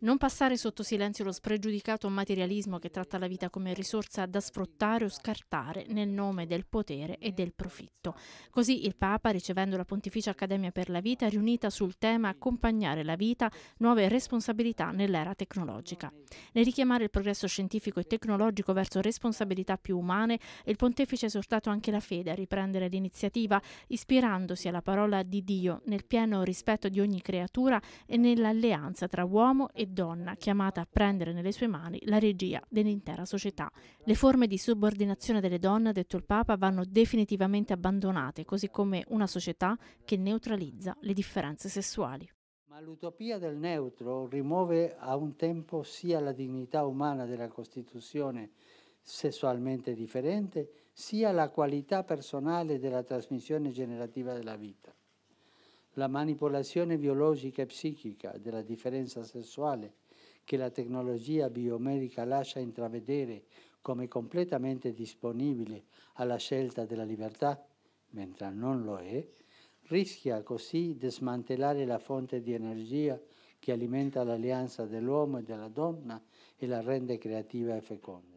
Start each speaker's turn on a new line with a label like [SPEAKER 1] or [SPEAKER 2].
[SPEAKER 1] Non passare sotto silenzio lo spregiudicato materialismo che tratta la vita come risorsa da sfruttare o scartare nel nome del potere e del profitto. Così il Papa, ricevendo la Pontificia Accademia per la Vita, riunita sul tema Accompagnare la vita, nuove responsabilità nell'era tecnologica. Nel richiamare il progresso scientifico e tecnologico verso responsabilità più umane, il Pontefice ha esortato anche la fede a riprendere l'iniziativa, ispirandosi alla parola di Dio nel pieno rispetto di ogni creatura e nell'alleanza tra uomo e e donna chiamata a prendere nelle sue mani la regia dell'intera società. Le forme di subordinazione delle donne, ha detto il Papa, vanno definitivamente abbandonate, così come una società che neutralizza le differenze sessuali.
[SPEAKER 2] Ma l'utopia del neutro rimuove a un tempo sia la dignità umana della Costituzione sessualmente differente, sia la qualità personale della trasmissione generativa della vita la manipolazione biologica e psichica della differenza sessuale che la tecnologia biomedica lascia intravedere come completamente disponibile alla scelta della libertà, mentre non lo è, rischia così di smantellare la fonte di energia che alimenta l'alleanza dell'uomo e della donna e la rende creativa e feconda.